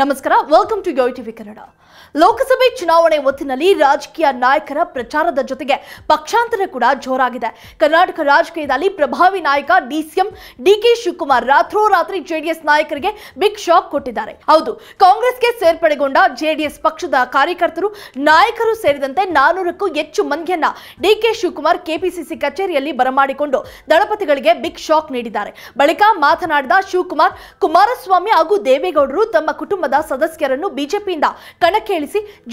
ನಮಸ್ಕಾರ welcome to yo TV Kannada ಲೋಕಸಭೆ ಚುನಾವಣೆ ಹೊತ್ತಿನಲ್ಲಿ ರಾಜಕೀಯ ನಾಯಕರ ಪ್ರಚಾರದ ಜೊತೆಗೆ ಪಕ್ಷಾಂತರ ಕೂಡ ಜೋರಾಗಿದೆ ಕರ್ನಾಟಕ ರಾಜಕೀಯದಲ್ಲಿ ಪ್ರಭಾವಿ ನಾಯಕ ಡಿಸಿಎಂ ಡಿಕೆ ಶಿವಕುಮಾರ್ ರಾತ್ರೋರಾತ್ರಿ ಜೆಡಿಎಸ್ ನಾಯಕರಿಗೆ ಬಿಗ್ ಶಾಕ್ ಕೊಟ್ಟಿದ್ದಾರೆ ಹೌದು ಕಾಂಗ್ರೆಸ್ಗೆ ಸೇರ್ಪಡೆಗೊಂಡ ಜೆಡಿಎಸ್ ಪಕ್ಷದ ಕಾರ್ಯಕರ್ತರು ನಾಯಕರು ಸೇರಿದಂತೆ ನಾನೂರಕ್ಕೂ ಹೆಚ್ಚು ಮಂದಿಯನ್ನ ಡಿಕೆ ಶಿವಕುಮಾರ್ ಕೆಪಿಸಿಸಿ ಕಚೇರಿಯಲ್ಲಿ ಬರಮಾಡಿಕೊಂಡು ದಳಪತಿಗಳಿಗೆ ಬಿಗ್ ಶಾಕ್ ನೀಡಿದ್ದಾರೆ ಬಳಿಕ ಮಾತನಾಡಿದ ಶಿವಕುಮಾರ್ ಕುಮಾರಸ್ವಾಮಿ ಹಾಗೂ ದೇವೇಗೌಡರು ತಮ್ಮ ಕುಟುಂಬ ಕುಟುಂಬದ ಸದಸ್ಯರನ್ನು ಬಿಜೆಪಿಯಿಂದ ಕಣಕ್ಕೆ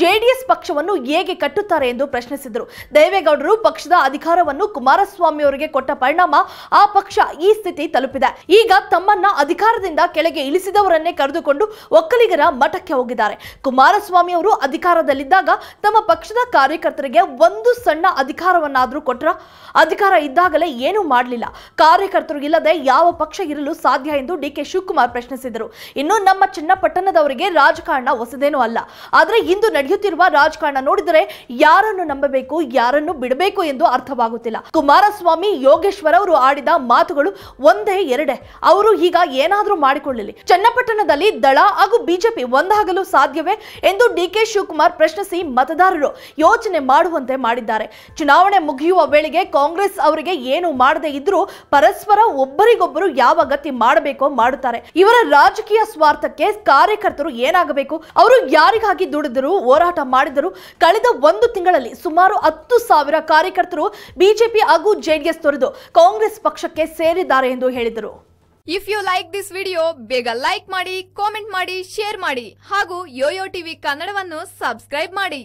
ಜೆಡಿಎಸ್ ಪಕ್ಷವನ್ನು ಹೇಗೆ ಕಟ್ಟುತ್ತಾರೆ ಎಂದು ಪ್ರಶ್ನಿಸಿದರು ದೇವೇಗೌಡರು ಪಕ್ಷದ ಅಧಿಕಾರವನ್ನು ಕುಮಾರಸ್ವಾಮಿ ಅವರಿಗೆ ಕೊಟ್ಟ ಪರಿಣಾಮ ಆ ಪಕ್ಷ ಈ ಸ್ಥಿತಿ ತಲುಪಿದೆ ಈಗ ತಮ್ಮನ್ನ ಅಧಿಕಾರದಿಂದ ಕೆಳಗೆ ಇಳಿಸಿದವರನ್ನೇ ಕರೆದುಕೊಂಡು ಒಕ್ಕಲಿಗರ ಮಠಕ್ಕೆ ಹೋಗಿದ್ದಾರೆ ಕುಮಾರಸ್ವಾಮಿ ಅವರು ಅಧಿಕಾರದಲ್ಲಿದ್ದಾಗ ತಮ್ಮ ಪಕ್ಷದ ಕಾರ್ಯಕರ್ತರಿಗೆ ಒಂದು ಸಣ್ಣ ಅಧಿಕಾರವನ್ನಾದರೂ ಕೊಟ್ಟರ ಅಧಿಕಾರ ಇದ್ದಾಗಲೇ ಏನೂ ಮಾಡಲಿಲ್ಲ ಕಾರ್ಯಕರ್ತರು ಇಲ್ಲದೆ ಯಾವ ಪಕ್ಷ ಇರಲು ಸಾಧ್ಯ ಎಂದು ಡಿಕೆ ಶಿವಕುಮಾರ್ ಪ್ರಶ್ನಿಸಿದರು ಇನ್ನು ನಮ್ಮ ಚಿನ್ನಪಟ್ಟಣದ ಅವರಿಗೆ ರಾಜಕಾರಣ ಹೊಸದೇನೂ ಅಲ್ಲ ಆದರೆ ಇಂದು ನಡೆಯುತ್ತಿರುವ ರಾಜಕಾರಣ ನೋಡಿದರೆ ಯಾರನ್ನು ನಂಬಬೇಕು ಯಾರನ್ನು ಬಿಡಬೇಕು ಎಂದು ಅರ್ಥವಾಗುತ್ತಿಲ್ಲ ಕುಮಾರಸ್ವಾಮಿ ಯೋಗೇಶ್ವರ ಅವರು ಆಡಿದ ಮಾತುಗಳು ಒಂದೇ ಎರಡೇ ಅವರು ಈಗ ಏನಾದರೂ ಮಾಡಿಕೊಳ್ಳಲಿ ಚನ್ನಪಟ್ಟಣದಲ್ಲಿ ದಳ ಹಾಗೂ ಬಿಜೆಪಿ ಒಂದಾಗಲು ಸಾಧ್ಯವೇ ಎಂದು ಡಿಕೆ ಶಿವಕುಮಾರ್ ಪ್ರಶ್ನಿಸಿ ಮತದಾರರು ಯೋಚನೆ ಮಾಡುವಂತೆ ಮಾಡಿದ್ದಾರೆ ಚುನಾವಣೆ ಮುಗಿಯುವ ವೇಳೆಗೆ ಕಾಂಗ್ರೆಸ್ ಅವರಿಗೆ ಏನು ಮಾಡದೇ ಇದ್ರೂ ಪರಸ್ಪರ ಒಬ್ಬರಿಗೊಬ್ಬರು ಯಾವ ಗತಿ ಮಾಡಬೇಕೋ ಮಾಡುತ್ತಾರೆ ಇವರ ರಾಜಕೀಯ ಸ್ವಾರ್ಥಕ್ಕೆ ಕಾರ್ಯಕರ್ತ ಕಾರ್ಯಕರ್ತರು ಏನಾಗಬೇಕು ಅವರು ಯಾರಿಗಾಗಿ ದುಡಿದರು ಹೋರಾಟ ಮಾಡಿದರು ಕಳೆದ ಒಂದು ತಿಂಗಳಲ್ಲಿ ಸುಮಾರು ಹತ್ತು ಸಾವಿರ ಕಾರ್ಯಕರ್ತರು ಬಿಜೆಪಿ ಹಾಗೂ ಜೆಡಿಎಸ್ ತೊರೆದು ಕಾಂಗ್ರೆಸ್ ಪಕ್ಷಕ್ಕೆ ಸೇರಿದ್ದಾರೆ ಎಂದು ಹೇಳಿದರು if you like this video ಬೇಗ ಲೈಕ್ ಮಾಡಿ ಕಾಮೆಂಟ್ ಮಾಡಿ ಶೇರ್ ಮಾಡಿ ಹಾಗೂ ಯೋಯೋ ಟಿವಿ ಕನ್ನಡವನ್ನು ಸಬ್ಸ್ಕ್ರೈಬ್ ಮಾಡಿ